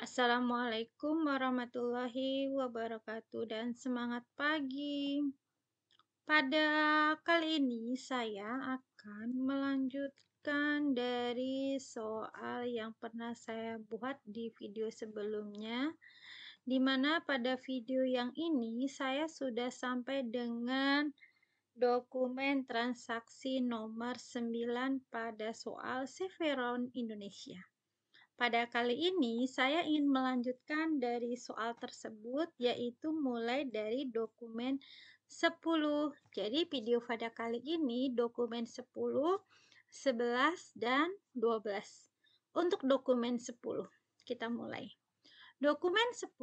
Assalamualaikum warahmatullahi wabarakatuh dan semangat pagi. Pada kali ini saya akan melanjutkan dari soal yang pernah saya buat di video sebelumnya di mana pada video yang ini saya sudah sampai dengan dokumen transaksi nomor 9 pada soal Severon Indonesia. Pada kali ini, saya ingin melanjutkan dari soal tersebut, yaitu mulai dari dokumen 10. Jadi, video pada kali ini dokumen 10, 11, dan 12. Untuk dokumen 10, kita mulai. Dokumen 10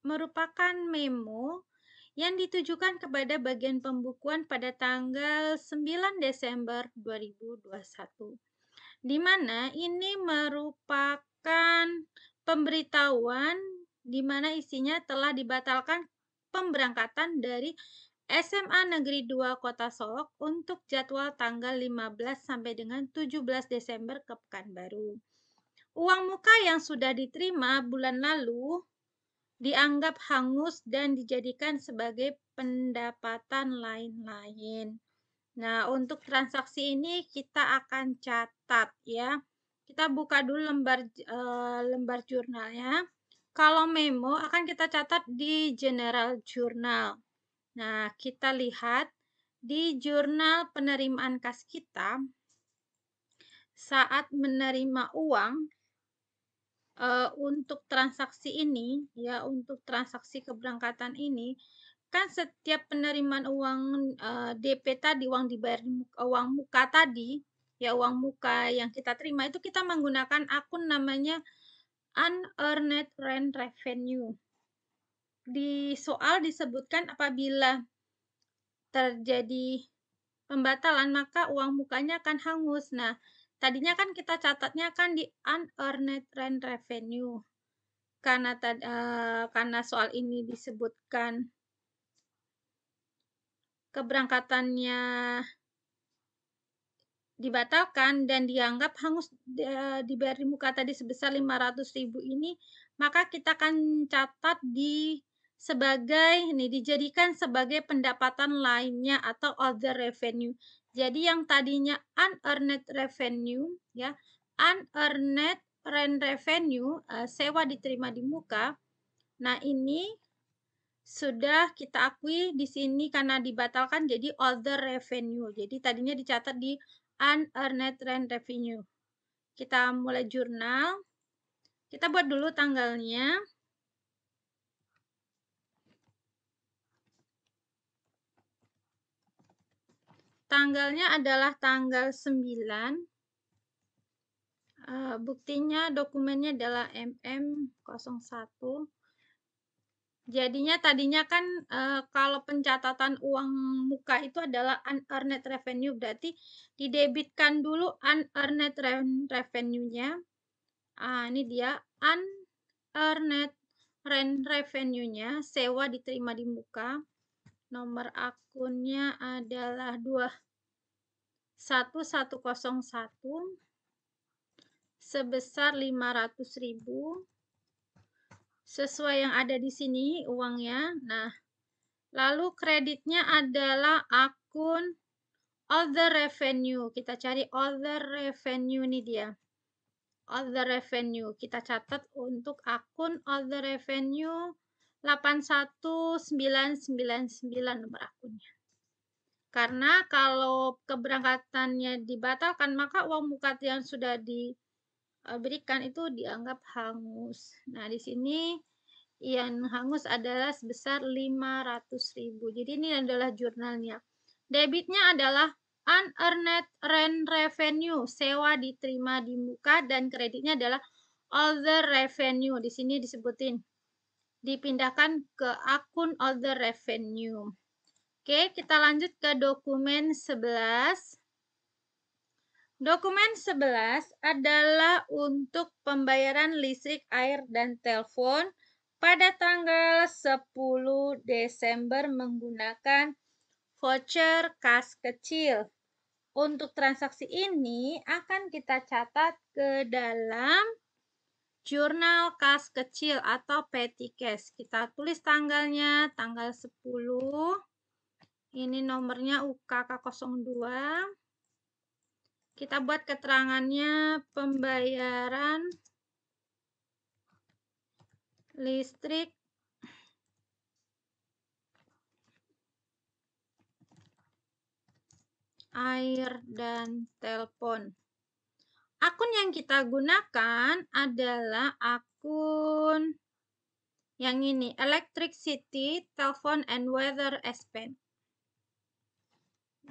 merupakan memo yang ditujukan kepada bagian pembukuan pada tanggal 9 Desember 2021 di mana ini merupakan pemberitahuan di mana isinya telah dibatalkan pemberangkatan dari SMA Negeri 2 Kota Solok untuk jadwal tanggal 15 sampai dengan 17 Desember ke Pekanbaru. Uang muka yang sudah diterima bulan lalu dianggap hangus dan dijadikan sebagai pendapatan lain-lain. Nah, untuk transaksi ini kita akan catat ya. Kita buka dulu lembar e, lembar jurnalnya. Kalau memo akan kita catat di general jurnal. Nah, kita lihat di jurnal penerimaan kas kita saat menerima uang e, untuk transaksi ini ya, untuk transaksi keberangkatan ini kan setiap penerimaan uang uh, eh, DP tadi uang dibayar uang muka tadi ya uang muka yang kita terima itu kita menggunakan akun namanya unearned rent revenue. Di soal disebutkan apabila terjadi pembatalan maka uang mukanya akan hangus. Nah, tadinya kan kita catatnya kan di unearned rent revenue. Karena uh, karena soal ini disebutkan keberangkatannya dibatalkan dan dianggap hangus e, diberi muka tadi sebesar ribu ini, maka kita akan catat di sebagai ini dijadikan sebagai pendapatan lainnya atau other revenue. Jadi yang tadinya unearned revenue ya, unearned rent revenue e, sewa diterima di muka. Nah, ini sudah kita akui di sini karena dibatalkan jadi other revenue. Jadi tadinya dicatat di unearned rent revenue. Kita mulai jurnal. Kita buat dulu tanggalnya. Tanggalnya adalah tanggal 9 eh, buktinya dokumennya adalah MM01 Jadinya tadinya kan, kalau pencatatan uang muka itu adalah unearned revenue, berarti didebitkan dulu unearned revenue-nya. Ah, ini dia unearned rent revenue-nya, sewa diterima di muka. Nomor akunnya adalah 21101 sebesar 500.000 sesuai yang ada di sini uangnya. Nah, lalu kreditnya adalah akun other revenue. Kita cari other revenue ini dia. Other revenue. Kita catat untuk akun other revenue 81999 nomor akunnya. Karena kalau keberangkatannya dibatalkan, maka uang muka yang sudah di Eh, berikan itu dianggap hangus. Nah, di sini yang hangus adalah sebesar 500.000. Jadi ini adalah jurnalnya. Debitnya adalah unearned rent revenue, sewa diterima di muka dan kreditnya adalah other revenue. Di sini disebutin dipindahkan ke akun other revenue. Oke, kita lanjut ke dokumen 11. Dokumen 11 adalah untuk pembayaran listrik, air, dan telepon pada tanggal 10 Desember menggunakan voucher kas kecil. Untuk transaksi ini akan kita catat ke dalam jurnal kas kecil atau petty cash. Kita tulis tanggalnya, tanggal 10. Ini nomornya UKK 02. Kita buat keterangannya pembayaran listrik air, dan telepon. Akun yang kita gunakan adalah akun yang ini, Electric City, Telephone, and Weather Expense.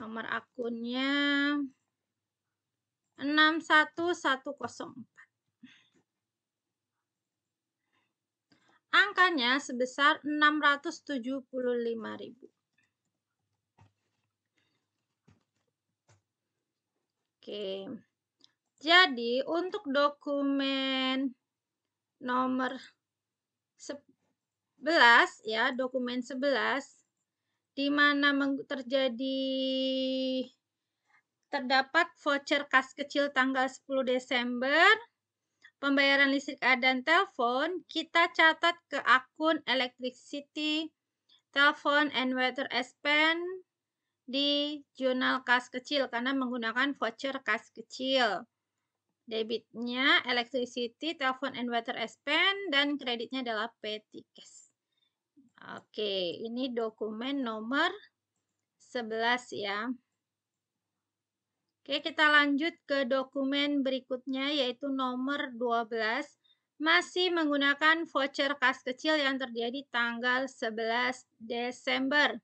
Nomor akunnya 61104. Angkanya sebesar 675.000. Oke. Jadi untuk dokumen nomor 11 ya, dokumen 11 di mana terjadi terdapat voucher kas kecil tanggal 10 Desember, pembayaran listrik dan telepon, kita catat ke akun electricity, telepon and weather expense di jurnal kas kecil karena menggunakan voucher kas kecil. Debitnya electricity, telepon and weather expense dan kreditnya adalah petty cash. Oke, ini dokumen nomor 11 ya. Oke, kita lanjut ke dokumen berikutnya yaitu nomor 12 masih menggunakan voucher kas kecil yang terjadi tanggal 11 Desember.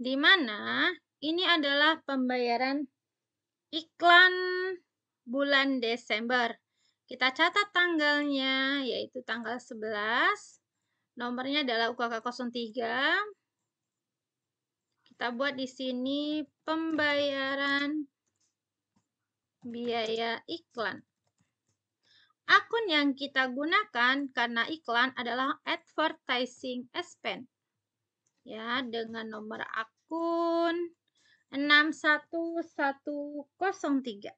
Di mana ini adalah pembayaran iklan bulan Desember. Kita catat tanggalnya yaitu tanggal 11. Nomornya adalah UKK 03. Kita buat di sini pembayaran biaya iklan. Akun yang kita gunakan karena iklan adalah advertising expense. Ya, dengan nomor akun 61103.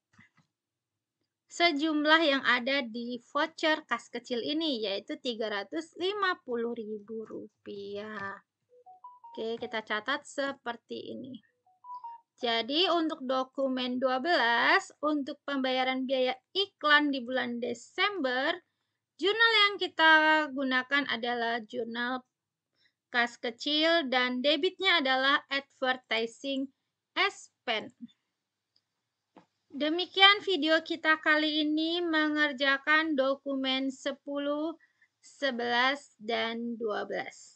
Sejumlah yang ada di voucher kas kecil ini yaitu Rp350.000. Oke, kita catat seperti ini. Jadi untuk dokumen 12 untuk pembayaran biaya iklan di bulan Desember, jurnal yang kita gunakan adalah jurnal kas kecil dan debitnya adalah advertising expense. Demikian video kita kali ini mengerjakan dokumen 10, 11, dan 12.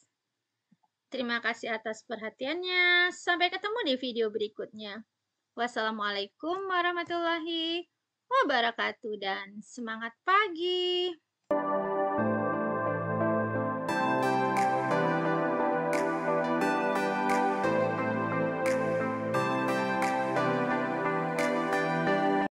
Terima kasih atas perhatiannya. Sampai ketemu di video berikutnya. Wassalamualaikum warahmatullahi wabarakatuh dan semangat pagi.